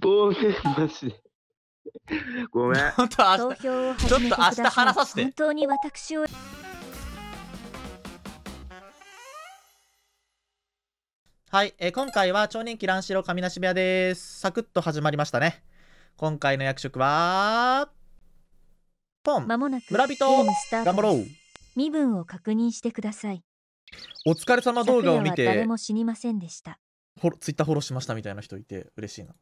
暴言マジで。ごめん。本当明日、ちょっと明日話させて。本当に私を。はい、えー、今回は超人気乱視郎神無し部屋です。サクッと始まりましたね。今回の役職は、ポン、間もなく村人、頑張ろう。身分を確認してください。お疲れ様動画を見て、誰も死にませんでした。ツイッターフォローしましたみたいな人いて嬉しいな。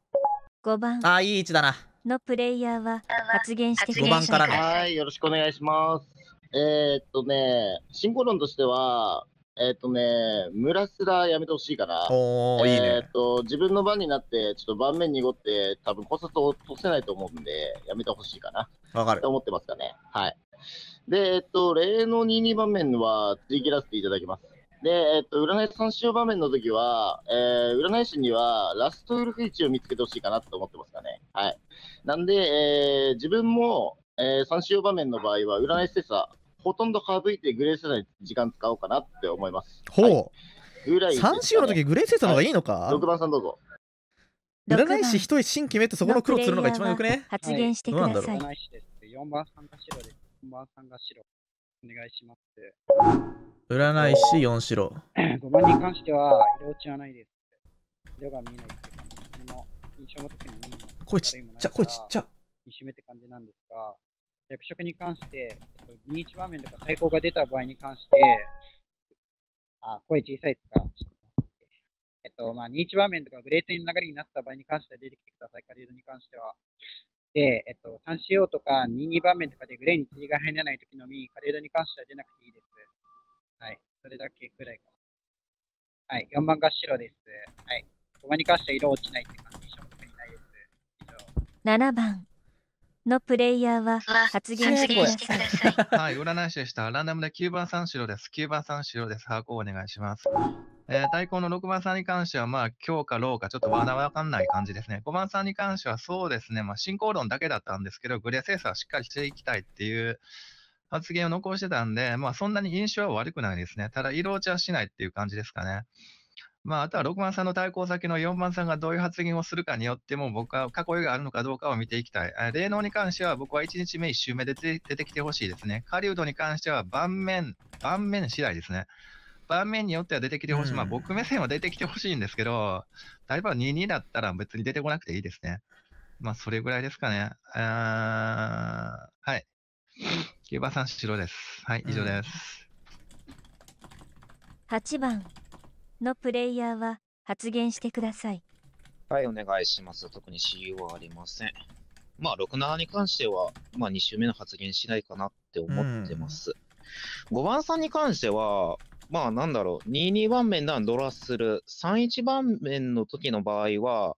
五番あいい位置だなのプレイヤーは発言してくだ番からね。はいよろしくお願いしますえー、っとね進行論としてはえー、っとね村すらやめてほしいかな。おーいいねえっと自分の番になってちょっと盤面濁って多分考察を落とせないと思うんでやめてほしいかなわかると思ってますかねはいでえっと例の22番面は追切らせていただきますで、えっと、占い3週場面の時は、えー、占い師にはラストウルフ置を見つけてほしいかなと思ってますかね。はい。なんで、えー、自分も、えー、3週場面の場合は、占い師さ、すほとんど省いてグレーセーに時間使おうかなって思います。ほう。はい、ぐらい、ね、3週の時グレーセーの方がいいのか、はい、?6 番さんどうぞ。占い師一人新決めてそこの黒つるのが一番よくね発言してください。い、4番さんが白です。4番さんが白。お願いします占い師4郎。5 番に関しては色落ちはないです色が見えないってじ。うの印象の時にない声ちっちゃ声ちっちゃ見しめって感じなんですが役職に関して21場面とか最高が出た場合に関してあ声小さいですかえっと、まあ、21場面とかグレートの流れになった場合に関しては出てきてくださいか、リードに関しては。で、えっと、3仕様とか2番面とかでグレーに霧が入らないときのみ、カレードに関しては出なくていいです。はい。それだけくらいか。はい。4番が白です。はい。5番に関しては色落ちないって感じ、色落ちないです。以7番。のプレイヤーは発言してください。はい、占い師でした。ランダムで9番三四郎です。9番三四郎です。把握お願いします。えー、対抗の6番さんに関しては、まあ、強かローか、ちょっとわだわかんない感じですね。5番さんに関しては、そうですね、まあ、進行論だけだったんですけど、グレアセースはしっかりしていきたいっていう発言を残してたんで、まあ、そんなに印象は悪くないですね。ただ、色落ちはしないっていう感じですかね。まあ、あとは6番さんの対抗先の4番さんがどういう発言をするかによっても、僕は過去があるのかどうかを見ていきたい。霊能に関しては、僕は1日目、1周目で出てきてほしいですね。狩人に関しては、盤面、盤面次第ですね。盤面によっては出てきてほしい。まあ、僕目線は出てきてほしいんですけど、例えば22だったら別に出てこなくていいですね。まあ、それぐらいですかね。あはい。9番さん、白です。はい、以上です。8番。のプレイヤーは発言してください。はい、お願いします。特に c e はありません。まあ、67に関しては、まあ、2週目の発言しないかなって思ってます。うん、5番さんに関しては、まあ、なんだろう、22番面ならドラする。31番面の時の場合は、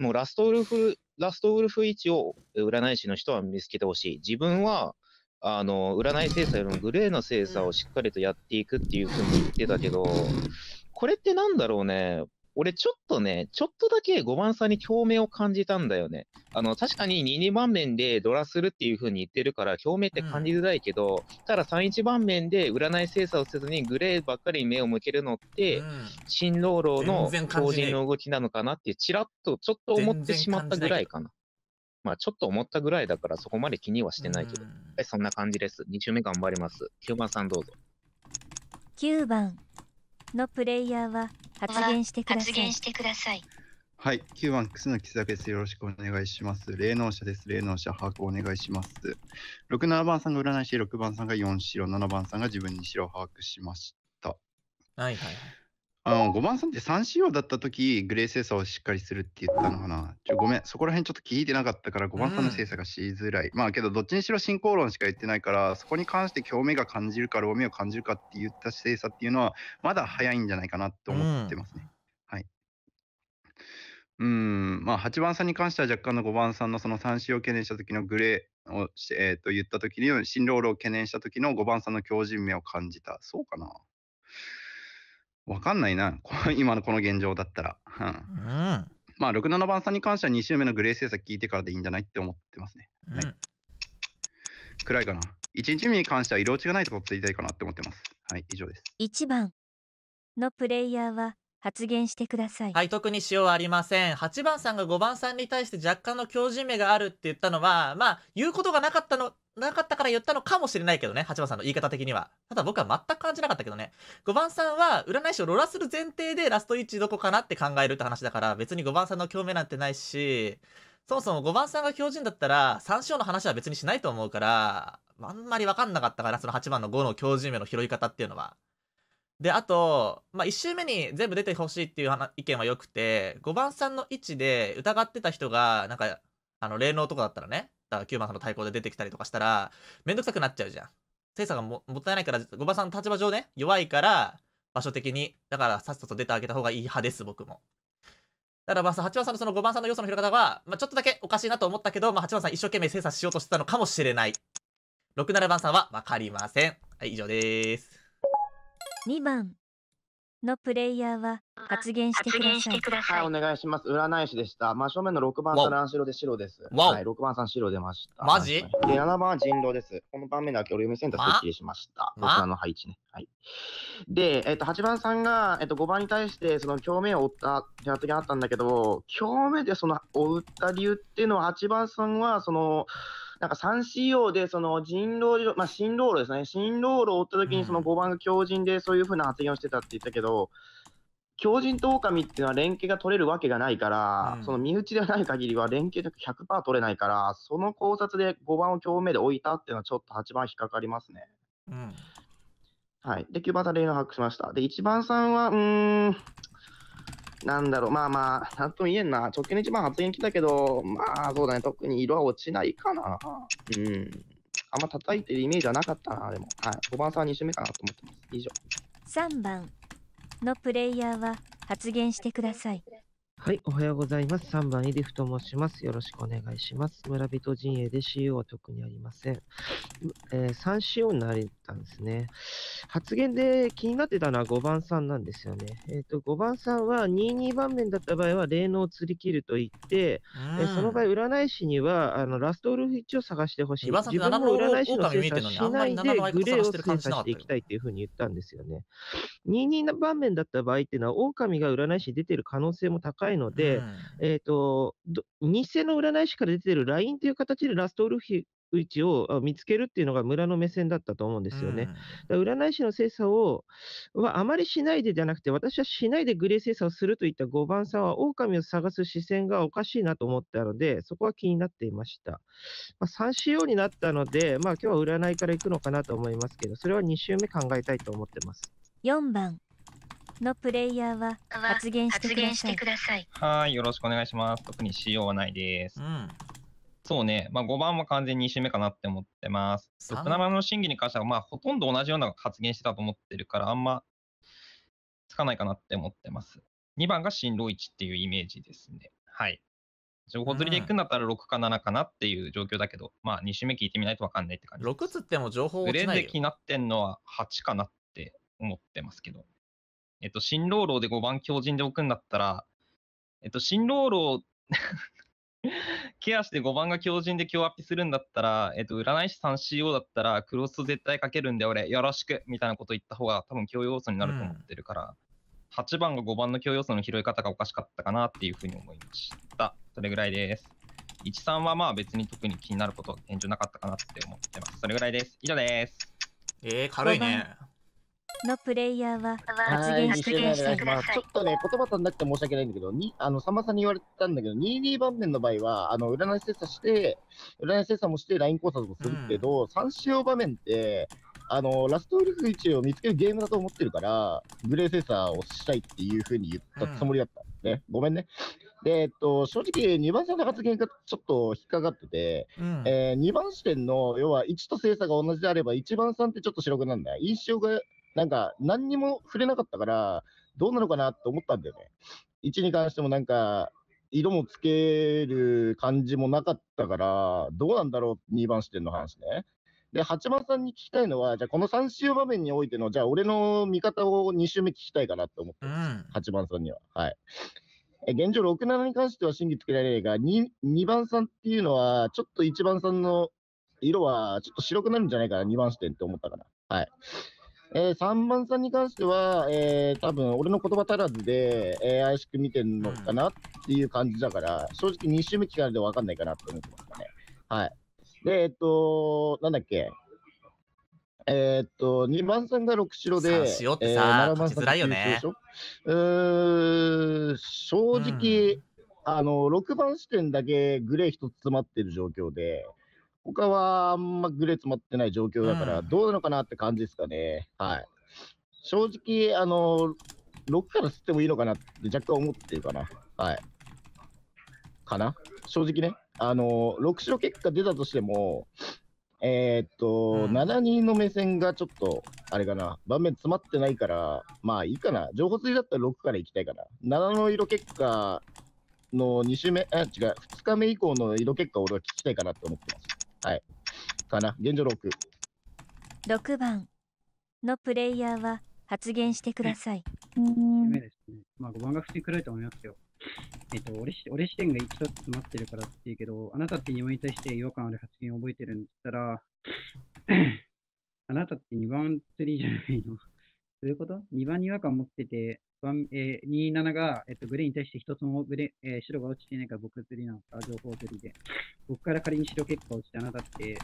もうラストウルフ、ラストウルフ位置を占い師の人は見つけてほしい。自分は、あの、占い精査よりもグレーの精査をしっかりとやっていくっていうふうに言ってたけど、これってなんだろうね。俺ちょっとね、ちょっとだけ5番さんに共鳴を感じたんだよね。あの、確かに2、2番面でドラするっていう風に言ってるから、共鳴って感じづらいけど、うん、ただ3、1番面で占い精査をせずにグレーばっかりに目を向けるのって、新老老の超人の動きなのかなって、ちらっとちょっと思ってしまったぐらいかな。まあ、ちょっと思ったぐらいだから、そこまで気にはしてないけど、うん、そんな感じです。2周目頑張ります。9番さんどうぞ。9番、のプレイヤーは発言してください。さいはい、9番楠木久です。よろしくお願いします。霊能者です。霊能者把握お願いします。6、7番さんが占い師、6番さんが4白、7番さんが自分に白を把握しました。はいはい。あの5番さんって三仕様だった時グレー精査をしっかりするって言ったのかなちょごめんそこら辺ちょっと聞いてなかったから5番さんの精査がしづらい、うん、まあけどどっちにしろ進行論しか言ってないからそこに関して興味が感じるか老味を感じるかって言った精査っていうのはまだ早いんじゃないかなと思ってますね、うん、はいうんまあ8番さんに関しては若干の5番さんのその三振を懸念した時のグレーを、えー、と言った時に進路を懸念した時の5番さんの強靭名を感じたそうかなわかんないな、今のこの現状だったら。うん。うんまあ、67番さんに関しては2週目のグレー制作聞いてからでいいんじゃないって思ってますね。うん、はい、暗いかな。1日目に関しては色落ちがないとこついたいかなって思ってます。はい、以上です。1番のプレイヤーは発言してください。はい、特にしようありません。8番さんが5番さんに対して若干の強靭目があるって言ったのは、まあ、言うことがなかったのなかったから言ったのかもしれないけどね、八番さんの言い方的には。ただ僕は全く感じなかったけどね。5番さんは占い師をロラする前提でラスト位置どこかなって考えるって話だから、別に5番さんの興味なんてないし、そもそも5番さんが狂人だったら、3章の話は別にしないと思うから、あんまりわかんなかったから、その8番の5の狂人名の拾い方っていうのは。で、あと、まあ、1周目に全部出てほしいっていう意見は良くて、5番さんの位置で疑ってた人が、なんか、あの、霊能とかだったらね、った9番さんの対抗で出てきたりとかしたら、めんどくさくなっちゃうじゃん。精査がもったいないから、5番さんの立場上ね、弱いから、場所的に、だからさっさと出てあげた方がいい派です、僕も。だから、まあ8番さんのその5番さんの要素の広げ方は、まあ、ちょっとだけおかしいなと思ったけど、まあ、8番さん一生懸命精査しようとしてたのかもしれない。6、7番さんは分かりません。はい、以上です。2番。のプレイヤーは発言してください。はい、お願いします。占い師でした。真正面の6番さん乱白で白です。わはい、6番さん白出ました。マジはいで、7番は人狼です。この番目だけお読みセンターすっきりしました。ま僕らの配置ね。はい。で、えっと、8番さんが、えっと、5番に対して、その、共鳴を追った、手当があったんだけど、共鳴でその、追った理由っていうのは、8番さんは、その、なんか 3CO で、その人狼、まあ、新道炉ですね。新道路を追った時に、その5番が強人で、そういうふうな発言をしてたって言ったけど、強人と狼っていうのは連携が取れるわけがないから、うん、その身内ではない限りは連携力100%取れないから、その考察で5番を強めで置いたっていうのはちょっと8番引っかかりますね。うん、はい。で、9番さん、例の把握しました。で、1番さんは、うん、なんだろう、まあまあ、なんとも言えんな。直近の一番発言来たけど、まあそうだね、特に色は落ちないかな。うん。あんま叩いてるイメージはなかったな、でも。はい。5番さん2周目かなと思ってます。以上。3番のプレイヤーは発言してください。はい、おはようございます。3番、エリフと申します。よろしくお願いします。村人陣営で CO は特にありません。えー、3CO になれたんですね。発言で気になってたのは5番さんなんですよね。えっ、ー、と、5番さんは22番面だった場合は霊能を釣り切ると言って、えー、その場合、占い師には、あの、ラストウルフ1を探してほしい。自分も占い師の精査しないで、グレーを精査していきたいとていうふうに言ったんですよね。22番面だった場合っていうのは、狼が占い師に出てる可能性も高いないので、うん、えっ、と、偽の占い師から出てる LINE という形でラストウルフ位置を見つけるっていうのが村の目線だったと思うんですよね。うん、占い師の精査をはあまりしないでじゃなくて、私はしないでグレー精査をするといった5番さんは、狼を探す視線がおかしいなと思ったので、そこは気になっていました。まあ、3仕様になったので、まあ今日は占いから行くのかなと思いますけど、それは2週目考えたいと思ってます。4番のプレイヤーは発言してください。はい、よろしくお願いします。特に仕様はないです。うん、そうね、まあ、5番も完全に2周目かなって思ってます。6七の審議に関しては、まあ、ほとんど同じような発言してたと思ってるから、あんまつかないかなって思ってます。2番が進路置っていうイメージですね。はい。情報釣りでいくんだったら6か7かなっていう状況だけど、うん、まあ2周目聞いてみないと分かんないって感じです。6つっても情報落ちないよ。グレーで気になってんのは8かなって思ってますけど。えっと、新老老で5番強靭で置くんだったら、えっと、新老老 ケアして5番が強靭で強アップするんだったら、えっと、占い師 3CO だったら、クロス絶対かけるんで俺、よろしくみたいなこと言った方が多分強要素になると思ってるから、うん、8番が5番の強要素の拾い方がおかしかったかなっていうふうに思いました。それぐらいです。13はまあ別に特に気になること、現状なかったかなって思ってます。それぐらいです。以上です。えー、軽いね。のプレイヤーは発言してください。まあ、ちょっとね、言葉足んなくて申し訳ないんだけど、にあのさまさんに言われたんだけど、22番面の場合は、あの占い精査して、占い精査もして、LINE 考察もするけど、三使用場面って、あのラストウルフ1を見つけるゲームだと思ってるから、グレー精査をしたいっていうふうに言ったつもりだった。うんね、ごめんね。で、えっと、正直、2番線の発言がちょっと引っかかってて、うん、えー、2番視点の、要は1と精査が同じであれば、1番さんってちょっと白くなんだ。印象がなんか、何にも触れなかったから、どうなのかなって思ったんだよね。1に関してもなんか、色もつける感じもなかったから、どうなんだろう、2番視点の話ね。で、八番さんに聞きたいのは、じゃあこの3周場面においての、じゃあ俺の見方を2周目聞きたいかなと思ってます、うん、番さんには。はい。え現状67に関しては審議つけられいが、2, 2番さんっていうのは、ちょっと1番さんの色はちょっと白くなるんじゃないかな、2番視点って思ったから。はい。えー、3番さんに関しては、えー、多分俺の言葉足らずで、えー、怪しく見てるのかなっていう感じだから、正直2周目聞かれて分かんないかなって思ってますかね。はい。で、えっと、なんだっけ。えー、っと、2番さんが六白で、三塩ってさ、えー、番さんうーん、正直、うん、あの、6番視点だけグレー一つ詰まってる状況で、他はあんまグレ詰まってない状況だから、どうなのかなって感じですかね。うん、はい。正直、あの、6から吸ってもいいのかなって若干思ってるかな。はい。かな正直ね。あの、6勝結果出たとしても、えー、っと、うん、7人の目線がちょっと、あれかな、盤面詰まってないから、まあいいかな。情報釣りだったら6からいきたいかな。7の色結果の2週目、あ、違う、2日目以降の色結果俺は聞きたいかなって思ってます。はい。かな。現状6。6番のプレイヤーは発言してください。夢ですね。まあ5番が普通に来いと思いますよ。えっと、俺俺視点が一つ詰まってるからっていうけど、あなたって番に対して違和感ある発言を覚えてるんだったら、あなたって2番釣りじゃないの。どういうこと ?2 番に違和感持ってて、えー、27が、えっと、グレーに対して一つもグレ、えー、白が落ちていないから僕釣りなのか、情報釣りで。僕から仮に白結果落ちてあなたって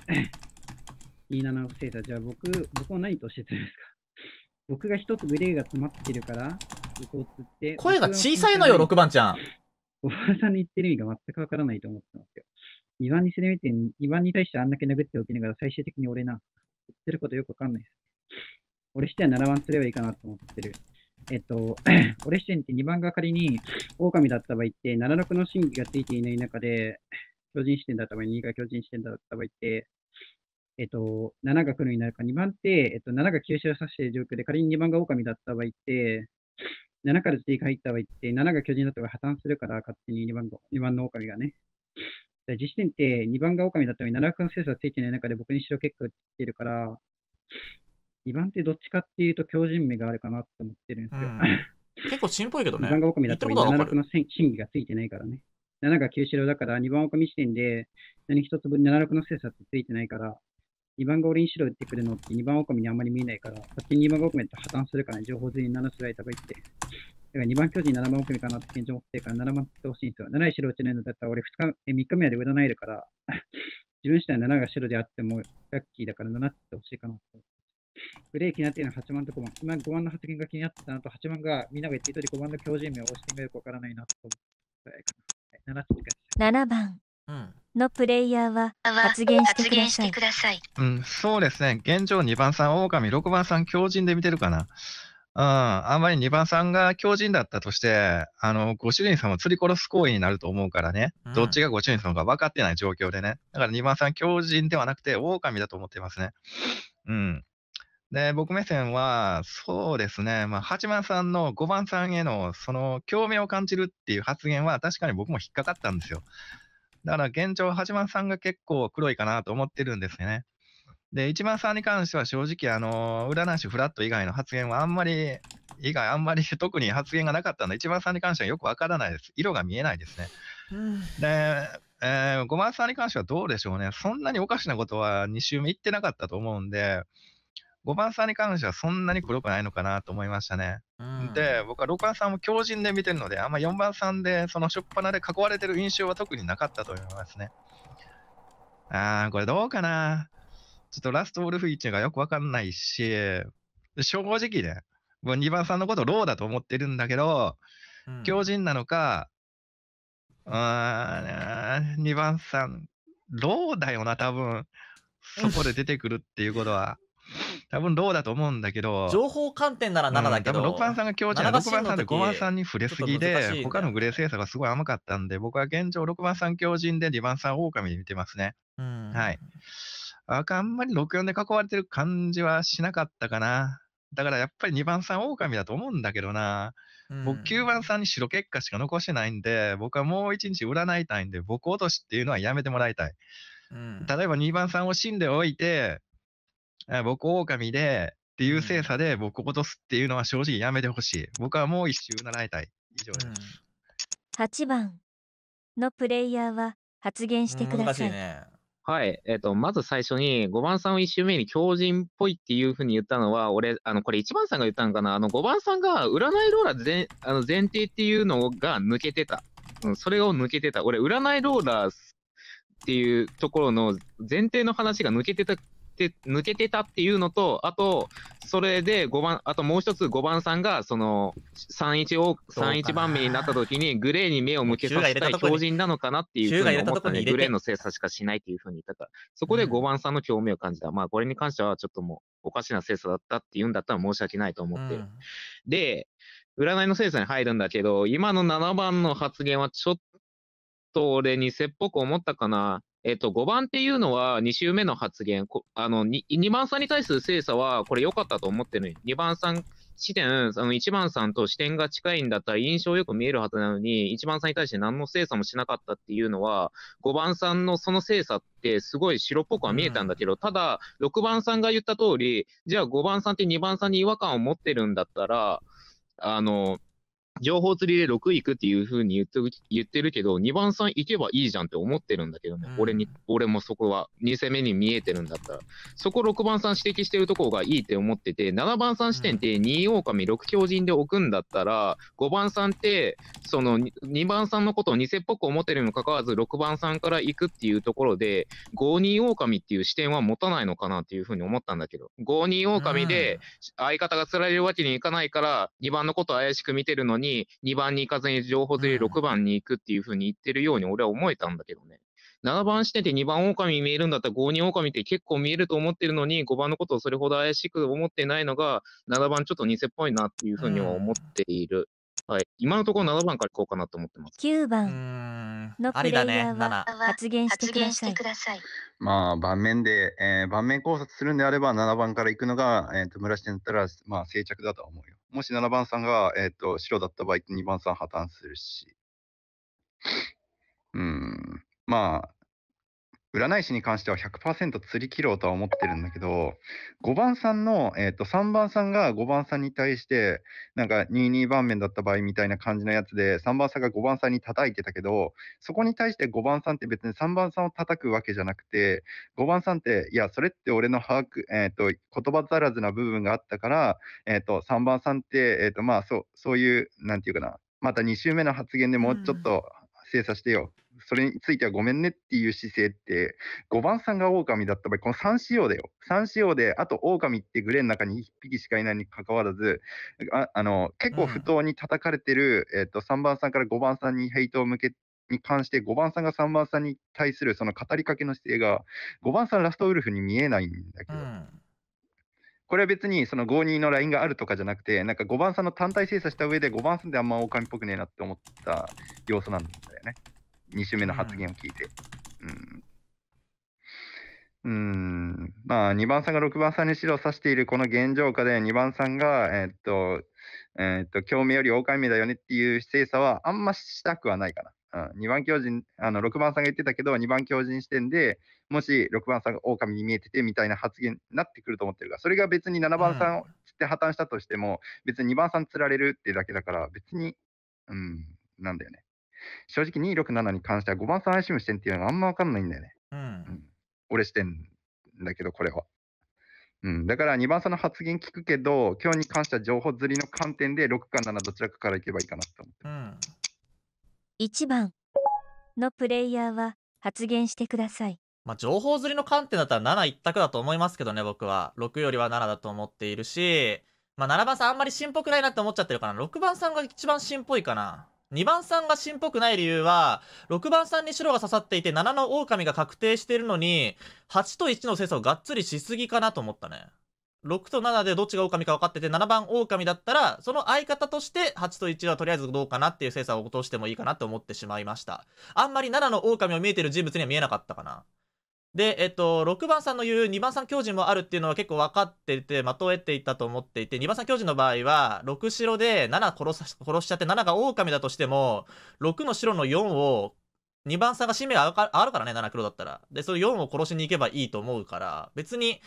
27を防いだ。じゃあ僕、僕を何としてるんですか 僕が一つグレーが詰まってるから、僕を釣って。声が小さいのよ、6番ちゃん。おばさんの言ってる意味が全くわからないと思ってますよ。2番に攻めて、2番に対してあんだけ殴っておきながら最終的に俺な、言ってることよくわかんないです。俺しては7番釣ればいいかなと思ってる。えっと、俺視点って2番が仮に狼だった場合って、76の神偽がついていない中で、巨人視点だった場合、2が巨人視点だった場合って、えっと、7が黒になるか、2番って、えっと、7が吸を指している状況で、仮に2番が狼だった場合って、7から追加入った場合って、7が巨人だった場合破綻するから、勝手に2番 ,2 番の狼がね。実点って2番が狼だったのに、7枠の精査がついてない中で僕に白結果がついてるから、2番ってどっちかっていうと強靭味があるかなって思ってるんですよ。うん、結構しんぽいけどね。2番が狼だったら76の審議がついてないからね。7が9白だから2番狼視点で何一つ分76の精査ってついてないから、2番が俺に白打ってくるのって2番狼にあんまり見えないから、先に2番が狼って破綻するからね、情報全員7スライダーがいって。だから2番巨人7番奥にかなって現状持ってるから7番ってほしいんですよ。7位白打ちないのだったら俺2日、3日目まで占えるから、自分自体7が白であってもラッキーだから7ってほしいかなと。ブレーキになっているのは8番と5番。今5番の発言が気になったのと、8番がみんなが言っていたり、5番の強人名を押してみるかわからないなと思ったか7番のプレイヤーは発言してください。うん、そうですね。現状2番さん、狼、6番さん、強人で見てるかな。うん、あんまり2番さんが強人だったとして、あの、ご主人様を釣り殺す行為になると思うからね、どっちがご主人様か分かってない状況でね、だから2番さん強人ではなくて、狼だと思ってますね。うん。で、僕目線は、そうですね、まあ、八幡さんの5番さんへの、その、興味を感じるっていう発言は、確かに僕も引っかかったんですよ。だから、現状、八幡さんが結構黒いかなと思ってるんですよね。で、一番さんに関しては正直、あの、占い師フラット以外の発言はあんまり、以外あんまり特に発言がなかったので、一番さんに関してはよくわからないです。色が見えないですね。で、えー、五番さんに関してはどうでしょうね。そんなにおかしなことは2週目言ってなかったと思うんで、5番さんに関してはそんなに黒くないのかなと思いましたね。うん、で、僕は6番さんも強靭で見てるので、あんま4番さんで、その初っ端で囲われてる印象は特になかったと思いますね。あー、これどうかな。ちょっとラストウルフ位置がよくわかんないし、正直ね、2番さんのことローだと思ってるんだけど、うん、強靭なのか、うん、2番さん、ローだよな、多分。そこで出てくるっていうことは。多分ローだと思うんだけど、情報観点なら7だけど、うん、6番さんが強じで6番さんで5番さんに触れすぎで、他のグレー精査がすごい甘かったんで、僕は現状6番さん強人で2番さん狼で見てますね。うん、はい。あんまり64で囲われてる感じはしなかったかな。だからやっぱり2番さん狼だと思うんだけどな。うん、僕9番さんに白結果しか残してないんで、僕はもう1日占いたいんで、僕落としっていうのはやめてもらいたい。うん、例えば2番さんを死んでおいて、僕、狼で、っていう精査で僕落とすっていうのは正直やめてほしい。僕はもう一周習いたい。以上です。うん、8番のプレイヤーは発言してください。いね、はい。えっ、ー、と、まず最初に、5番さんを1周目に狂人っぽいっていうふうに言ったのは、俺、あの、これ1番さんが言ったのかなあの、5番さんが占いローラー前あの前提っていうのが抜けてた。うん、それを抜けてた。俺、占いローラーっていうところの前提の話が抜けてたて、抜けてたっていうのと、あと、それで5番、あともう一つ5番さんが、その、31を、三一番目になった時に、グレーに目を向けさせたい標人なのかなっていうふうに思ったのグレーの精査しかしないっていうふうに言ったから、そこで5番さんの興味を感じた。うん、まあ、これに関してはちょっともう、おかしな精査だったって言うんだったら申し訳ないと思ってる。うん、で、占いの精査に入るんだけど、今の7番の発言はちょっと俺にせっぽく思ったかな。えっと、5番っていうのは2週目の発言、あの 2, 2番さんに対する精査はこれ良かったと思ってるのに、2番さん視点、あの1番さんと視点が近いんだったら印象よく見えるはずなのに、1番さんに対して何の精査もしなかったっていうのは、5番さんのその精査ってすごい白っぽくは見えたんだけど、ただ、6番さんが言った通り、じゃあ5番さんって2番さんに違和感を持ってるんだったら、あの、情報釣りで6行くっていうふうに言って言ってるけど、2番さん行けばいいじゃんって思ってるんだけどね、うん、俺に、俺もそこは2戦目に見えてるんだったら、そこ6番さん指摘してるとこがいいって思ってて、7番さん視点って2狼6強人で置くんだったら、5番さんって、その2番さんのことを偽っぽく思ってるにもかかわらず、6番さんから行くっていうところで、5人狼っていう視点は持たないのかなっていうふうに思ったんだけど、5人狼で相方が釣られるわけにいかないから、2番のこと怪しく見てるのに、に2番に行かずに情報ずれ6番に行くっていうふうに言ってるように俺は思えたんだけどね。7番視点で2番狼見えるんだったら5人狼って結構見えると思ってるのに5番のことをそれほど怪しく思ってないのが7番ちょっと偽っぽいなっていうふうには思っている。はい、今のところ7番からいこうかなと思ってます。9番のプレイヤーは発言してください。まあ、盤面で、えー、盤面考察するんであれば7番から行くのが、えーと、と村下だったら、まあ、静着だとは思うよ。もし7番さんが、えーと、白だった場合、2番さん破綻するし。うん。まあ、占い師に関しては100%釣り切ろうとは思ってるんだけど、5番さんの、えっ、ー、と、3番さんが5番さんに対して、なんか22番面だった場合みたいな感じのやつで、3番さんが5番さんに叩いてたけど、そこに対して5番さんって別に3番さんを叩くわけじゃなくて、5番さんって、いや、それって俺の把握、えっ、ー、と、言葉足らずな部分があったから、えっ、ー、と、3番さんって、えっ、と、まあ、そう、そういう、なんていうかな、また2週目の発言でもうちょっと精査してよ。うんそれについてはごめんねっていう姿勢って、5番さんが狼だった場合、この3仕様だよ。3仕様で、あと狼ってグレーの中に1匹しかいないにかかわらず、ああの結構不当に叩かれてる、うん、えー、と3番さんから5番さんにヘイトを向けに関して5番さんが3番さんに対するその語りかけの姿勢が5番さんラストウルフに見えないんだけど、うん、これは別にその52のラインがあるとかじゃなくてなんか5番さんの単体精査した上で5番さんであんま狼っぽくねえなって思った要素なんだよね。2週目の発言を聞いて。うんうんまあ、2番さんが6番さんに白を指しているこの現状下で2番さんが、えー、っとえー、っと共鳴より狼目だよねっていう不正さはあんましたくはないかな。うん、2番狂人、あの6番さんが言ってたけど2番狂人視点でもし6番さんが狼に見えててみたいな発言になってくると思ってるが、それが別に7番さんつって破綻したとしても、別に2番さん釣られるってだけだから別に、うん、なんだよね。正直267に関しては5番さんアしむ視してんっていうのはあんま分かんないんだよね。うん、俺してんだけど、これは。うん、だから2番さんの発言聞くけど、今日に関しては情報釣りの観点で6か7どちらかからいけばいいかなと思ってます。うん、1番のプレイヤーは発言してください。まあ、情報釣りの観点だったら7一択だと思いますけどね、僕は。6よりは7だと思っているし、まあ、7番さんあんまりんぽくないなって思っちゃってるかな。6番さんが一番んぽいかな。2番さんがしっぽくない理由は、6番さんに白が刺さっていて、7の狼が確定しているのに、8と1の精査をがっつりしすぎかなと思ったね。6と7でどっちが狼か分かってて、7番狼だったら、その相方として8と1はとりあえずどうかなっていう精査を落としてもいいかなと思ってしまいました。あんまり7の狼を見えてる人物には見えなかったかな。で、えっと、6番さんの言う2番さん教授もあるっていうのは結構分かってて、的を得ていたと思っていて、2番さん教授の場合は、6白で7殺さ殺しちゃって、7が狼だとしても、6の白の4を、2番さんが使命あるからね、7黒だったら。で、それ4を殺しに行けばいいと思うから、別に、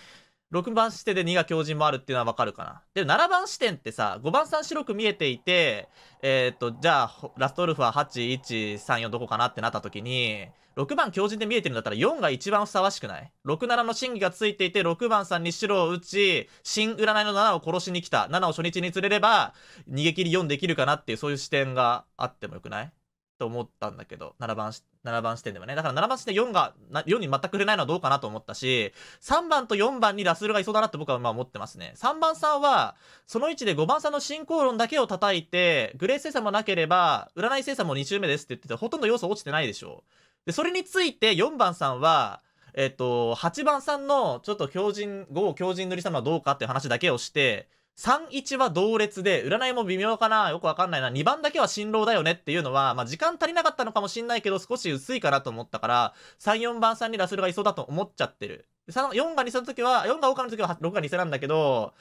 6番視点で2が強靭もあるっていうのはわかるかな。で、7番視点ってさ、5番3白く見えていて、えー、っと、じゃあ、ラストウルフは8、1、3、4どこかなってなった時に、6番強靭で見えてるんだったら4が一番ふさわしくない ?6、7の真偽がついていて、6番3に白を打ち、新占いの7を殺しに来た。7を初日に連れれば、逃げ切り4できるかなっていう、そういう視点があってもよくないと思ったんだけど、7番、7番視点ではね。だから7番視点4が、4に全く触れないのはどうかなと思ったし、3番と4番にラスルがいそうだなって僕はまあ思ってますね。3番さんは、その位置で5番さんの進行論だけを叩いて、グレー精査もなければ、占い精査も2周目ですって言ってて、ほとんど要素落ちてないでしょ。で、それについて4番さんは、えっと、8番さんのちょっと強靭、5を強靭塗りしたのはどうかっていう話だけをして、31は同列で、占いも微妙かな、よくわかんないな、2番だけは新郎だよねっていうのは、まあ時間足りなかったのかもしんないけど、少し薄いかなと思ったから、3、4番さんにラスルがいそうだと思っちゃってる。4が偽の時は、4が狼の時は6が偽なんだけど、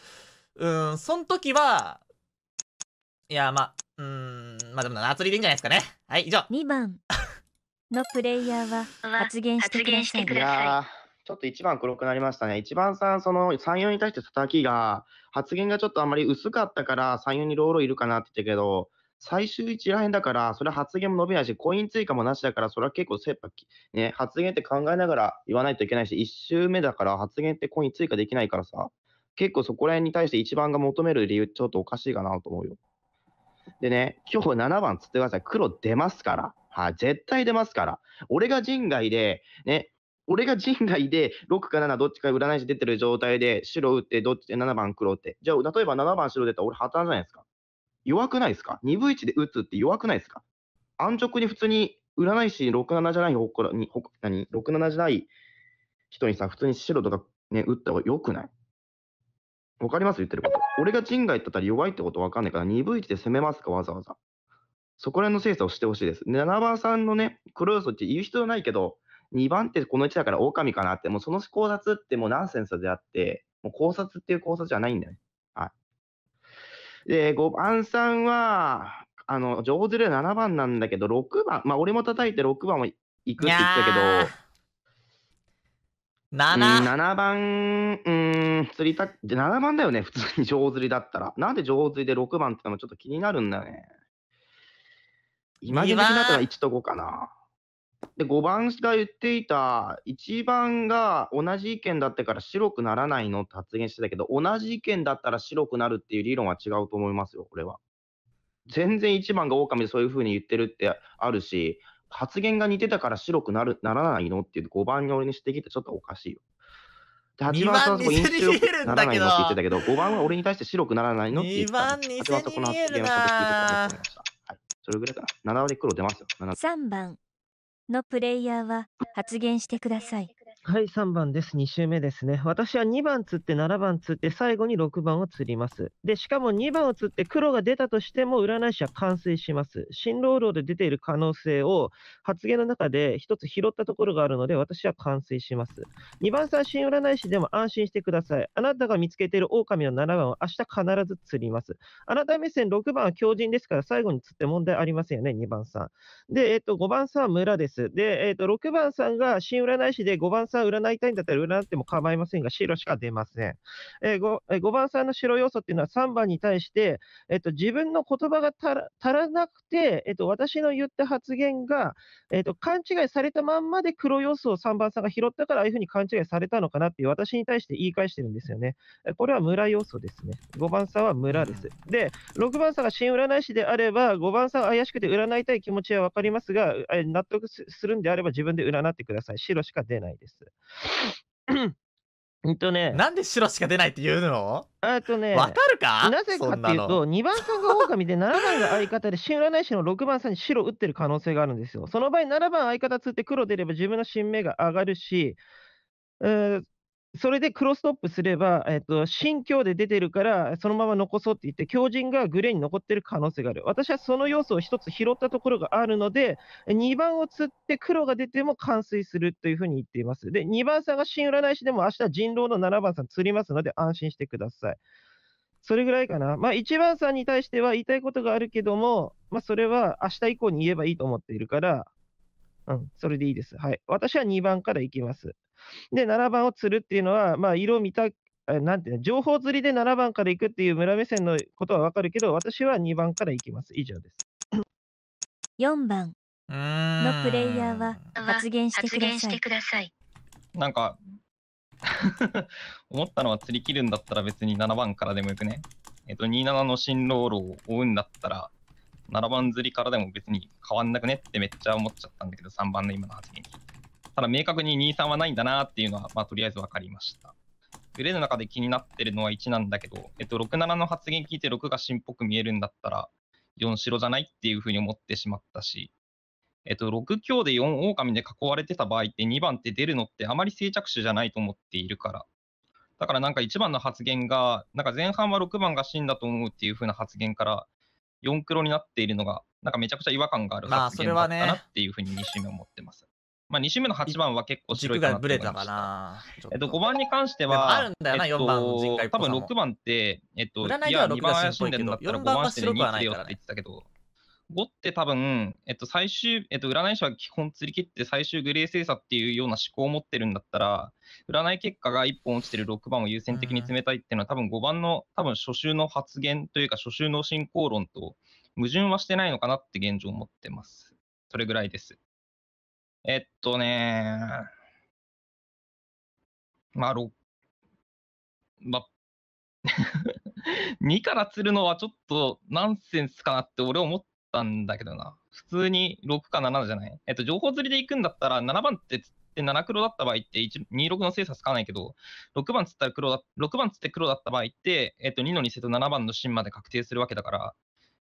うん、その時は、いや、まあ、うん、まあでもな、釣りでいいんじゃないですかね。はい、以上。2番のプレイヤーは発言してください。ちょっと1番黒くなりましたね。1番さん、その3、4に対して叩きが、発言がちょっとあまり薄かったから、3、4にローロいるかなって言ったけど、最終1らへんだから、それは発言も伸びないし、コイン追加もなしだから、それは結構切羽、ね、発言って考えながら言わないといけないし、1周目だから発言ってコイン追加できないからさ、結構そこら辺に対して1番が求める理由、ちょっとおかしいかなと思うよ。でね、今日7番つってください。黒出ますから。はい、あ、絶対出ますから。俺が人外で、ね、俺が陣外で6か7どっちか占い師出てる状態で白打ってどっちで7番黒って。じゃあ例えば7番白出たら俺破綻じゃないですか。弱くないですか ?2 分1で打つって弱くないですか安直に普通に占い師67じゃないほこらにほ何67じゃない人にさ、普通に白とかね、打った方が良くないわかります言ってること。俺が陣外だったら弱いってことわかんないから、2分1で攻めますかわざわざ。そこら辺の精査をしてほしいです。7番さんのね、黒要素って言う必要ないけど、2番手この1だから狼かなって、もうその考察ってもうナンセンスであって、もう考察っていう考察じゃないんだね。はい。で、5番さんは、あの、上手で7番なんだけど、6番、まあ俺も叩いて6番も行くって言ったけど、7, うん、7番、うん、釣りた、7番だよね、普通に上釣りだったら。なんで上釣りで6番ってのもちょっと気になるんだよね。今時だったら1と5かな。で、5番が言っていた、1番が同じ意見だったから白くならないのって発言してたけど、同じ意見だったら白くなるっていう理論は違うと思いますよ、これは。全然1番が狼でそういうふうに言ってるってあるし、発言が似てたから白くなるならないのっていう5番に俺にしてきてちょっとおかしいよ。で8番は、んこ印象良くならないのって言ってたけど、5番は俺に対して白くならないのって言ってた。8番さこの発言をょっと聞いてたと思いました。はい。それぐらいかな。7割黒出ますよ。3番。のプレイヤーは発言してください。はい、3番です。2周目ですね。私は2番釣って、7番釣って、最後に6番を釣ります。で、しかも2番を釣って黒が出たとしても、占い師は完成します。新労働で出ている可能性を発言の中で一つ拾ったところがあるので、私は完遂します。2番さん、新占い師でも安心してください。あなたが見つけている狼の7番は明日必ず釣ります。あなた目線6番は強人ですから、最後に釣って問題ありませんよね、2番さん。で、えっと、5番さんは村です。で、えっと、6番さんが新占い師で5番さんさん占いたいんだったら占っても構いませんが、白しか出ません。えー、5, 5番さんの白要素っていうのは3番に対して、えっと、自分の言葉が足ららなくて、えっと、私の言った発言が、えっと、勘違いされたまんまで黒要素を3番さんが拾ったから、ああいうふうに勘違いされたのかなっていう私に対して言い返してるんですよね。これは村要素ですね。5番さんは村です。で、6番さんが新占い師であれば、5番さん怪しくて占いたい気持ちは分かりますが、え納得するんであれば自分で占ってください。白しか出ないです。えっとね、なんで白しか出ないって言うのえっとね、わかるかなぜかっていうと、2番さんが狼で、7番が相方で、新占い師の6番さんに白打ってる可能性があるんですよ。その場合、7番相方つって黒出れば自分の新芽が上がるし、えー、それでクロストップすれば、えっと、新教で出てるから、そのまま残そうって言って、強人がグレーに残ってる可能性がある。私はその要素を一つ拾ったところがあるので、2番を釣って黒が出ても完遂するというふうに言っています。で、2番さんが新占い師でも明日人狼の7番さん釣りますので、安心してください。それぐらいかな。まあ、1番さんに対しては言いたいことがあるけども、まあ、それは明日以降に言えばいいと思っているから、うん、それでいいです。はい。私は2番からいきます。で、7番を釣るっていうのは、まあ、色見た、なんていうの、情報釣りで7番から行くっていう村目線のことはわかるけど、私は2番から行きます。以上です。4番のプレイヤーは発言してください。なんか、思ったのは釣り切るんだったら別に7番からでもよくね。えっと、27の進路路を追うんだったら、7番釣りからでも別に変わんなくねってめっちゃ思っちゃったんだけど、3番の今の発言聞いて。ただ明確に2、3はないんだなっていうのは、まあ、とりあえず分かりました。グレーの中で気になってるのは1なんだけど、えっと、6、7の発言聞いて6が新っぽく見えるんだったら、4白じゃないっていうふうに思ってしまったし、えっと、6強で4狼で囲われてた場合って2番って出るのってあまり静着手じゃないと思っているから。だからなんか1番の発言が、なんか前半は6番が真だと思うっていう風な発言から、4黒になっているのが、なんかめちゃくちゃ違和感がある発言だったなっていう風に2周目思ってます。まあ、2周目の8番は結構白いかなと思いました。えっと、5番に関しては、あるんだよな、えっと、4番の人海多分6番って、えっと、占いでは6番怪しんでるんだったら5番して2位切よって言ってたけど、5って多分、えっと、最終、えっと、占い師は基本釣り切って最終グレー精査っていうような思考を持ってるんだったら、占い結果が1本落ちてる6番を優先的に詰めたいっていうのは、多分5番の、多分初週の発言というか、初週の進行論と矛盾はしてないのかなって現状思ってます。それぐらいです。えっとね、まあ、6、まあ、2 から釣るのはちょっとナンセンスかなって俺思ったんだけどな。普通に6か7じゃないえっと、情報釣りで行くんだったら、7番って釣って7黒だった場合って1、26の精査つかないけど、6番釣ったら黒だ、6番釣って黒だった場合って、えっと、2の2ッと7番の芯まで確定するわけだから、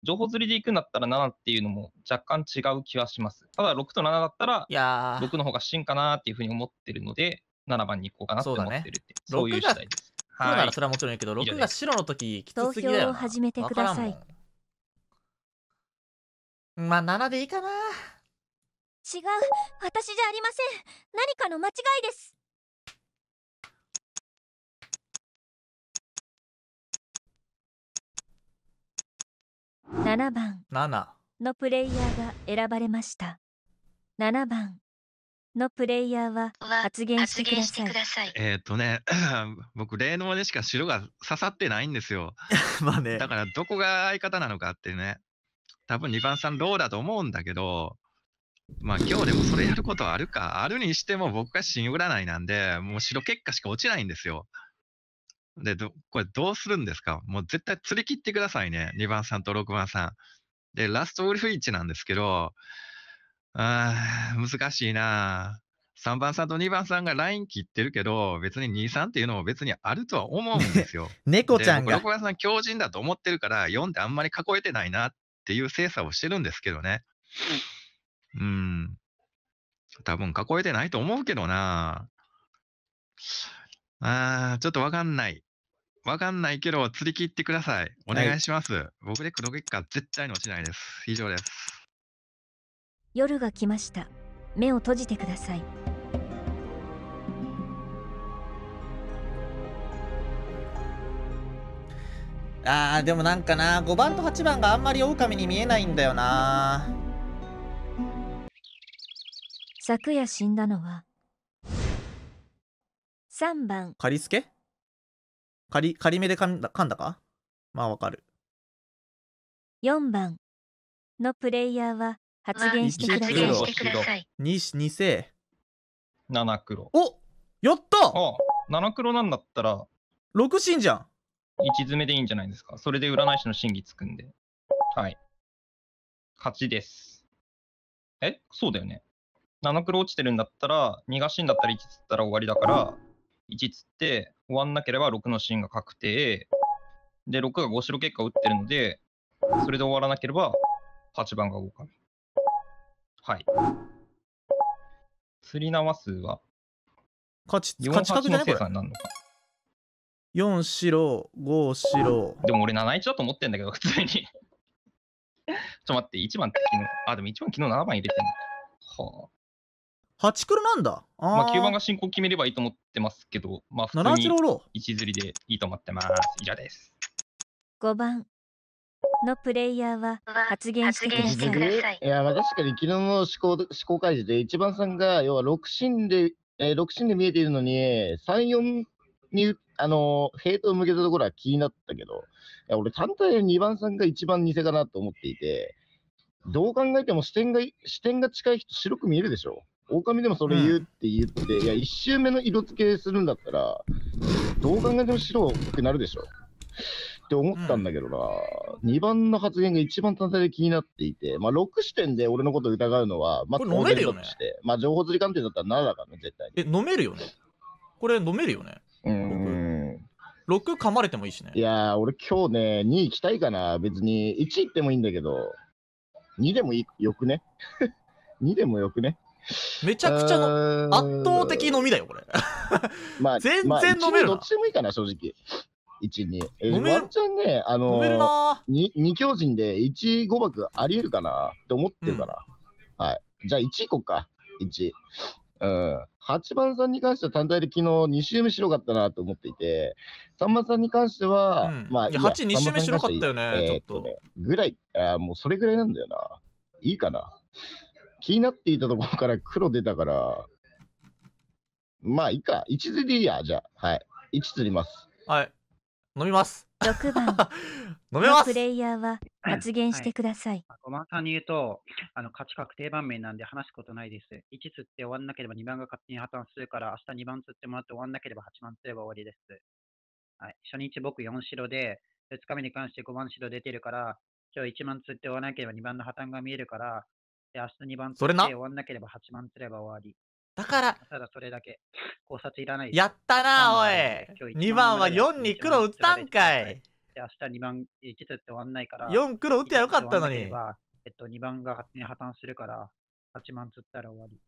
情報釣りでいくんだったら7っていうのも若干違う気はします。ただ6と7だったら、いや6の方が真かなっていうふうに思ってるので、7番に行こうかなと思ってるって、そう、ね,、いう次第です。だならそれはもちろんいいけど、6が白の時きつすぎだよ投票を始めてください。まあ7でいいかな。違う、私じゃありません。何かの間違いです。7番のプレイヤーが選ばれました7番のプレイヤーは発言してください。さいえっ、とね、僕、霊能でしか白が刺さってないんですよ。まあね。だから、どこが相方なのかってね、多分2番さん、ローだと思うんだけど、まあ、今日でもそれやることあるか、あるにしても僕が新占いなんで、もう白結果しか落ちないんですよ。で、ど、これどうするんですかもう絶対釣り切ってくださいね。2番さんと6番さん。で、ラストウルフイッチなんですけど、あー難しいな3番さんと2番さんがライン切ってるけど、別に2、3っていうのも別にあるとは思うんですよ。猫ちゃんが。6番さん強人だと思ってるから、4んであんまり囲えてないなっていう精査をしてるんですけどね。うん。多分囲えてないと思うけどなああ、ちょっとわかんない。わかんないけど、釣り切ってください。お願いします。はい、僕で黒結果絶対に落ちないです。以上です。夜が来ました。目を閉じてください。あーでもなんかな5番と8番があんまり狼に見えないんだよな昨夜死んだのは3番仮付け仮仮目で噛んだ噛んだかまあわかる4番のプレイヤーは発言してください。2, 2世7黒。おやったあ7黒なんだったら6進じゃん1詰めでいいんじゃないですかそれで占い師の真偽つくんで。はい。8です。えそうだよね。7黒落ちてるんだったら、2がしんだったら1つったら終わりだから、1つって終わんなければ6のシーンが確定で6が5白結果打ってるのでそれで終わらなければ8番が狼はい釣り縄数は勝ち勝ち確になるのか4白5白でも俺7一だと思ってんだけど普通に ちょっと待って1番って昨日あでも1番昨日7番入れてんのはあ8黒なんだ。あまあ、九番が進行決めればいいと思ってますけど、まあ、普通に一釣りでいいと思ってます。以上です。5番のプレイヤーは発言してください。いや、まあ、確かに昨日の思考思考開示で、一番さんが、要は六進で、えー、進で見えているのに、三四。に、あのー、ヘイトを向けたところは気になったけど、いや俺、単体二番さんが一番偽かなと思っていて、どう考えても視点が視点が近い人、白く見えるでしょ。狼でもそれ言うって言って、うん、いや、1周目の色付けするんだったら、どう考えても白くなるでしょ。って思ったんだけどな、うん、2番の発言が一番単体で気になっていて、まあ、6視点で俺のことを疑うのは、まあ、飲めるよね。まあ、情報釣り鑑定だったら7だからね、絶対え、飲めるよね。これ飲めるよね。うん。6噛まれてもいいしね。いや俺今日ね、2位行きたいかな。別に1行ってもいいんだけど、2でもいいよくね。2 でもよくね。めちゃくちゃの、圧倒的飲みだよ、これ。まあ、全然飲めるな。まあ、どっちでもいいかな、正直。一二、えー、ワンチャンね、あのー、二強人で一五枠あり得るかなって思ってるから。うん、はい。じゃあ一行こうか。一。うん。8番さんに関しては単体で昨日2周目白かったなと思っていて、3番さんに関しては、うん、まあ、いや、8、2周目白かったよね、えー、ちょっと。ね、ぐらい、あもうそれぐらいなんだよな。いいかな。気になっていたところから黒出たから、まあいいか。1釣りや、じゃあ。はい。1釣ります。はい。飲みます。6番。飲みますプレイヤーは発言してください。小、は、さんに言うと、あの勝ち確定盤面なんで話すことないです。1釣って終わんなければ2番が勝手に破綻するから、明日2番釣ってもらって終わんなければ8番釣れば終わりです。はい、初日僕4白で、2日目に関して5番白出てるから、今日1番釣って終わらなければ2番の破綻が見えるから、で、明日2番それな終わんなければ8番釣れば終わり。だから、ただそれだけ考察いらないやったな、おい !2 番は4に黒打ったんかいで明日2番1つって終わんないから。4黒打ってよかったのに。えっと、2番が勝手に破綻するから、8番釣ったら終わり。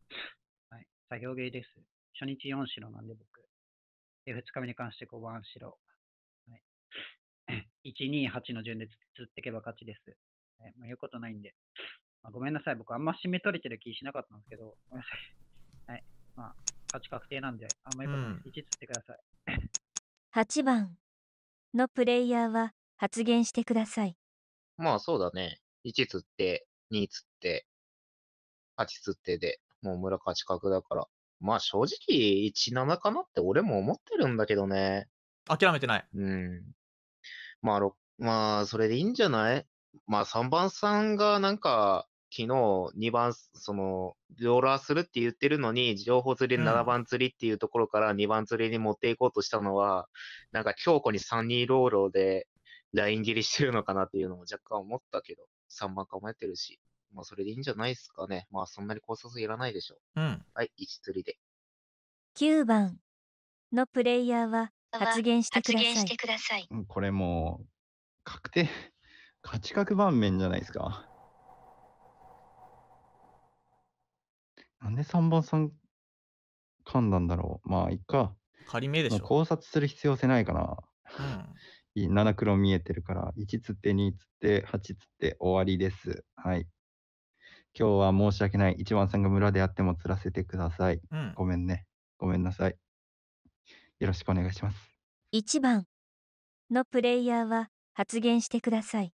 はい。作業芸です。初日4白なんで僕。で、2日目に関して5番白。はい。1、2、8の順で釣っていけば勝ちです。はい、まあ、言うことないんで。あ、ごめんなさい、僕あんま締め取れてる気しなかったんですけど、ごめんなさい。はい。まあ、勝ち確定なんで、あんまりことない。1つってください。8番のプレイヤーは発言してください。まあそうだね。1つって、2つって、8つってで、もう村勝ち確だから。まあ正直、17かなって俺も思ってるんだけどね。諦めてない。うん。まあ、まあ、それでいいんじゃないまあ3番さんがなんか、昨日2番、その、ローラーするって言ってるのに、情報釣り7番釣りっていうところから2番釣りに持っていこうとしたのは、なんか強固に32ローローでライン切りしてるのかなっていうのも若干思ったけど、3番構えてるし、まあそれでいいんじゃないですかね。まあそんなに考察いらないでしょう。うん。はい、1釣りで。9番のプレイヤーは発言してください。さいこれもう、確定、勝ち確盤面じゃないですか。なんで3番さん噛んだんだろう。まあ、いっか。仮目でしょ。考察する必要性ないかな。うん。7 黒見えてるから、1つって2つって8つって終わりです。はい。今日は申し訳ない。1番さんが村であっても釣らせてください。うん。ごめんね。ごめんなさい。よろしくお願いします。1番のプレイヤーは発言してください。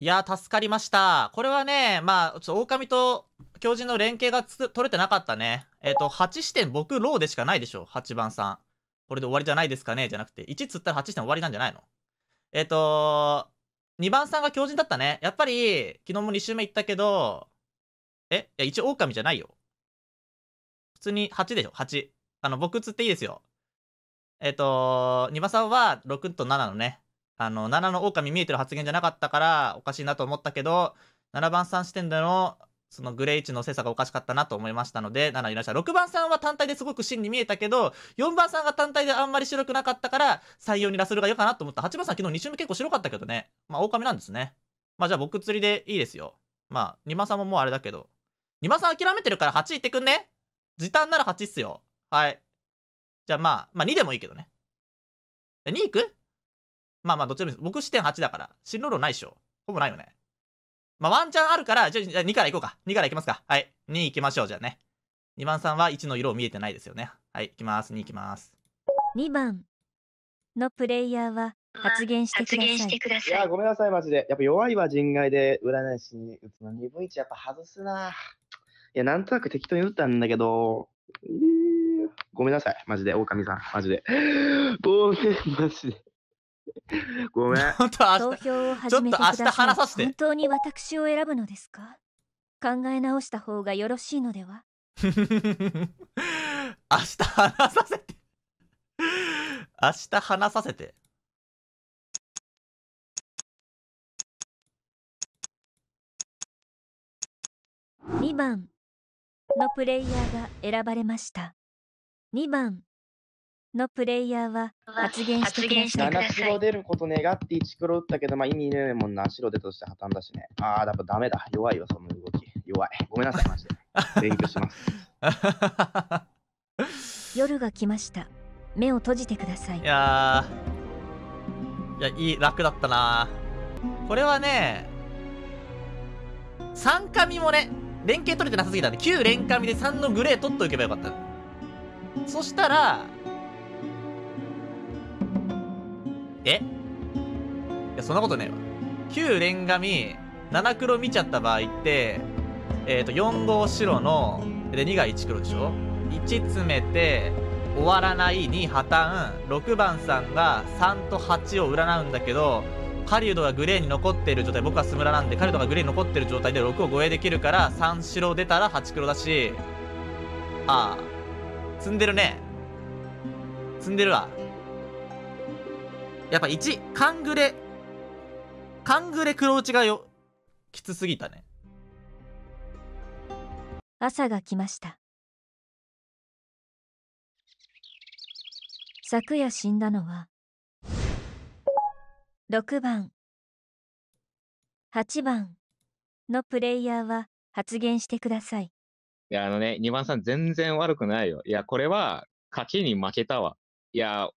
いや助かりました。これはね、まあ、ちょっと狼と狂人の連携が取れてなかったね。えっ、ー、と、8視点僕ローでしかないでしょ。8番さん。これで終わりじゃないですかねじゃなくて、1釣ったら8視点終わりなんじゃないのえっ、ー、と2番さんが狂人だったね。やっぱり、昨日も2周目行ったけど、えいや、一応狼じゃないよ。普通に8でしょ ?8。あの、僕釣っていいですよ。えっ、ー、と2番さんは6と7のね、あの、7の狼見えてる発言じゃなかったからおかしいなと思ったけど、7番さん視点での、そのグレイチの精査がおかしかったなと思いましたので、7いらっしゃる。6番さんは単体ですごく真に見えたけど、4番さんが単体であんまり白くなかったから、採用にラスルが良かなと思った。8番さん昨日2周目結構白かったけどね。まあ、狼なんですね。まあ、じゃあ僕釣りでいいですよ。まあ、2番さんももうあれだけど。2番さん諦めてるから8行ってくんね。時短なら8っすよ。はい。じゃあまあ、まあ2でもいいけどね。2行くまあまあ、どっちでもいいです。僕視点8だから。進路論ないっしょ。ほぼないよね。まあ、ワンチャンあるから、じゃあ2から行こうか。2から行きますか。はい。2行きましょう、じゃあね。2番さんは1の色を見えてないですよね。はい、行きます。2行きます。2番のプレイヤーは発言してください。発言してい。いや、ごめんなさい、マジで。やっぱ弱いは人外で占い師に打つの2分1やっぱ外すな。いや、なんとなく適当に打ったんだけど、ごめんなさい、マジで。狼さん、マジで。ごめん、マジで。ごめん。本当投票を始めてください。本当に私を選ぶのですか考え直した方がよろしいのでは明日話させて明日話させて。2 番のプレイヤーが選ばれました。2番のプレイヤーは発言してください。7白出ること願って1黒打ったけど、まあ意味ねえもんな。白出として破綻だしね。ああ、だダメだ。弱いよ、その動き。弱い。ごめんなさい、マジで。勉強します。夜が来ました。目を閉じてください。いやいや、いい、楽だったなこれはね、三神もね、連携取れてなさすぎたんで、9連神で3のグレー取っておけばよかった。そしたら、えいや、そんなことねえわ。9レンガミ、7黒見ちゃった場合って、えっ、ー、と、4号白の、で、2が1黒でしょ ?1 詰めて、終わらない2破綻、6番さんが3と8を占うんだけど、狩人がグレーに残っている状態、僕はスムラなんで、狩人がグレーに残っている状態で6を護衛できるから、3白出たら8黒だし、ああ、積んでるね。積んでるわ。やっぱ1、勘ぐれ、勘ぐれ黒打ちがよ、きつすぎたね。朝が来ました。昨夜死んだのは、6番、8番のプレイヤーは発言してください。いや、あのね、2番さん全然悪くないよ。いや、これは勝ちに負けたわ。いや、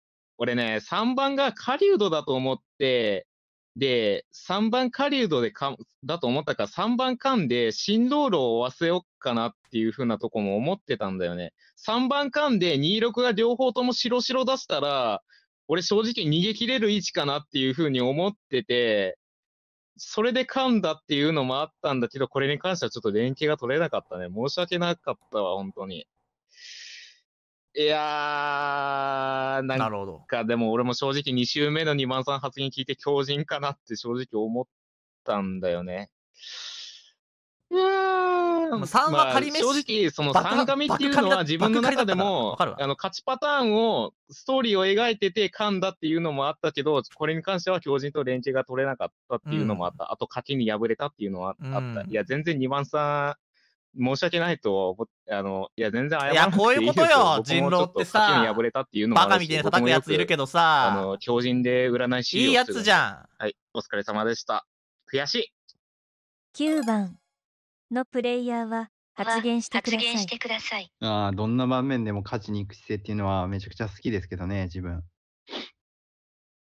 俺ね、3番が狩人だと思って、で、3番狩人でか、だと思ったから、3番んで新道路を忘れよっかなっていう風なとこも思ってたんだよね。3番んで26が両方とも白白出したら、俺正直逃げ切れる位置かなっていう風に思ってて、それで噛んだっていうのもあったんだけど、これに関してはちょっと連携が取れなかったね。申し訳なかったわ、本当に。いやー、なんかでも俺も正直2週目の2番さん発言聞いて強人かなって正直思ったんだよね。うーん。3は仮飯、まあ、正直、その3紙っていうのは自分の中でも、あの勝ちパターンを、ストーリーを描いてて噛んだっていうのもあったけど、これに関しては強人と連携が取れなかったっていうのもあった。うん、あと、勝ちに敗れたっていうのはあった。うん、いや、全然2番さん申し訳ないとあの、いや、全然謝らなくていいこういうことよ、人狼ってさ、れたっていうのバカみたいに叩くやついるけどさ、あの、強靭で占い師いいやつじゃん。はい、お疲れ様でした。悔しい。9番のプレイヤーは発言してください。ああ、どんな場面でも勝ちに行く姿勢っていうのはめちゃくちゃ好きですけどね、自分。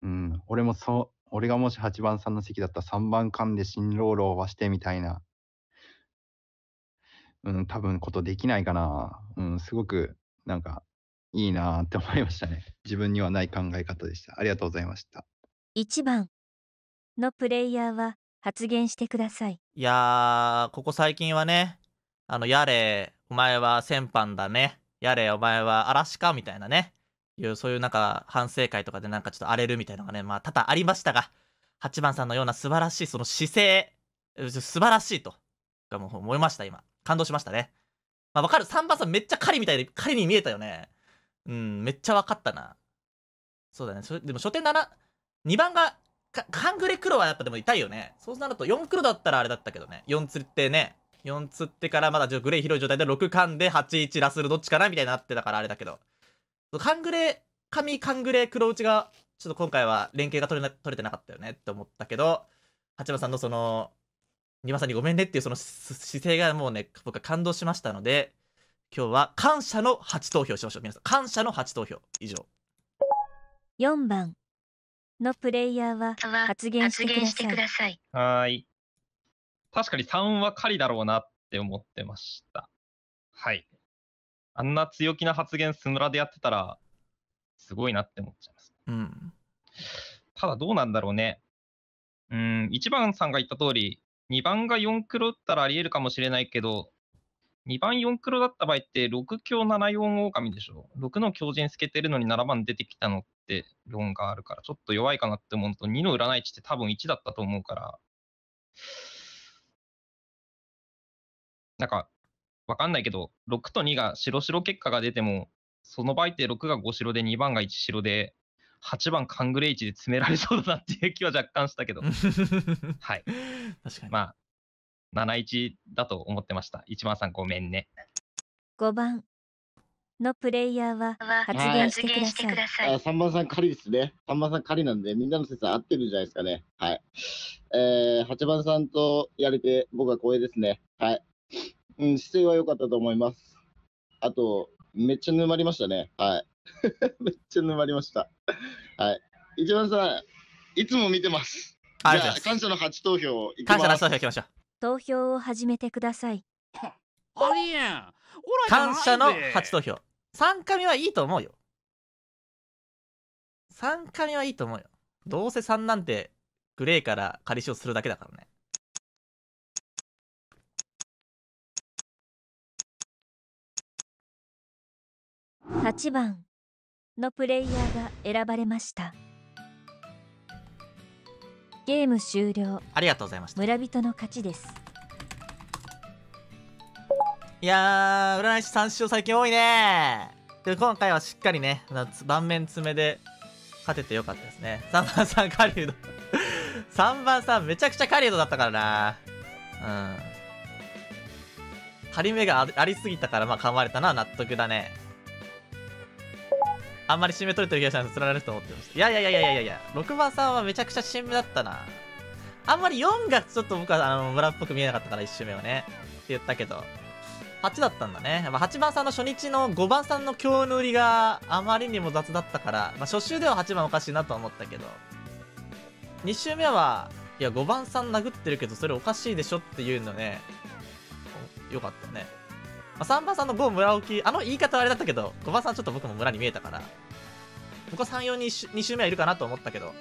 うん、俺もそう、俺がもし8番さんの席だったら3番間で新郎働はしてみたいな。うん、多分ことできないかな。うん、すごく、なんか、いいなって思いましたね。自分にはない考え方でした。ありがとうございました。1番のプレイヤーは発言してください。いやー、ここ最近はね、あの、やれ、お前は先般だね。やれ、お前は嵐かみたいなね。いう、そういうなんか、反省会とかでなんかちょっと荒れるみたいなのがね、まあ、多々ありましたが、8番さんのような素晴らしいその姿勢、素晴らしいと、もう思いました、今。感動しましたね。まあ、わかる ?3 番さんめっちゃ狩りみたいで、狩りに見えたよね。うん、めっちゃわかったな。そうだね。でも、初手7、2番が、半グレ黒はやっぱでも痛いよね。そうなると、4黒だったらあれだったけどね。4釣ってね。4釣ってからまだグレー広い状態で6巻で81ラスルどっちかなみたいになってたからあれだけど。半グレ、神半グレ黒打ちが、ちょっと今回は連携が取れな取れてなかったよねって思ったけど、八番さんのその、ニさにごめんねっていうその姿勢がもうね、僕は感動しましたので、今日は感謝の初投票しましょう。皆さん、感謝の初投票。以上。4番のプレイヤーは発言してください。はい。確かに3は狩りだろうなって思ってました。はい。あんな強気な発言スムラでやってたら、すごいなって思っちゃいます。うん。ただどうなんだろうね。うん、1番さんが言った通り、2番が4黒打ったらありえるかもしれないけど、2番4黒だった場合って、6強7、四狼でしょ。6の強靭透けてるのに7番出てきたのって論があるから、ちょっと弱いかなって思うのと、2の占い値って多分1だったと思うから、なんか、わかんないけど、6と2が白白結果が出ても、その場合って6が5白で2番が1白で、8番カングレイチで詰められそうだなっていう気は若干したけど、はい。確かに。まあ、7-1だと思ってました。1番さんごめんね。5番のプレイヤーは発言してください。はい、3番さんりですね。3番さんりなんで、みんなの説合ってるんじゃないですかね。はい。えー、8番さんとやれて僕は光栄ですね。はい。うん、姿勢は良かったと思います。あと、めっちゃ沼りましたね。はい。めっちゃ沼りました。はい。一番さん、いつも見てます。ありがと感謝の初投票いきます。感謝の投票いきましょう。投票を始めてください。ありえん。感謝の初投票。3回目はいいと思うよ。3回目はいいと思うよ。どうせ3なんてグレーから仮称するだけだからね。8番のプレイヤーが選ばれましたゲーム終了ありがとうございました村人の勝ちですいやー占い師3勝最近多いねで今回はしっかりね盤面詰めで勝ててよかったですね3番さん狩人3 番さんめちゃくちゃ狩人だったからなうん張り目があありすぎたからまあ噛まれたのは納得だねあんまり新名取れてる気がしん釣られると思ってましたいやいやいやいやいやいや6番さんはめちゃくちゃ新名だったなあんまり4がちょっと僕はあの村っぽく見えなかったから1周目はねって言ったけど8だったんだね、ま8番さんの初日の5番さんの強の売りがあまりにも雑だったから、まあ、初週では8番おかしいなとは思ったけど2周目はいや5番さん殴ってるけどそれおかしいでしょっていうのねよかったねあ、3番さんの5村置き、あの言い方はあれだったけど、5番さんちょっと僕も村に見えたから、ここ3、4、2, 2周目はいるかなと思ったけど、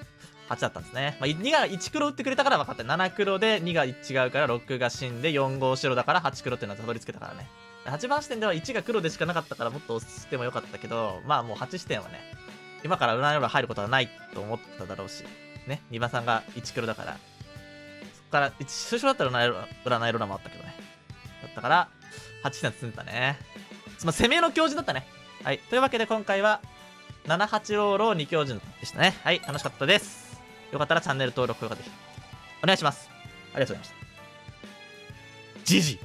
8だったんですね。まあ、2が1黒打ってくれたから分かった。7黒で2が違うから6が死んで4 5、白だから8黒っていうのはたどり着けたからね。8番視点では1が黒でしかなかったからもっと押してもよかったけど、まあもう8視点はね、今から占ラー入ることはないと思っただろうし、ね、2番さんが1黒だから、そっから、最初だったら占いロラもあったけどね。だったから、8点積んでたね。まあ、攻めの強靭だったね。はい。というわけで今回は、78ローロー2強靭でしたね。はい。楽しかったです。よかったらチャンネル登録よかぜひ、お願いします。ありがとうございました。ジジ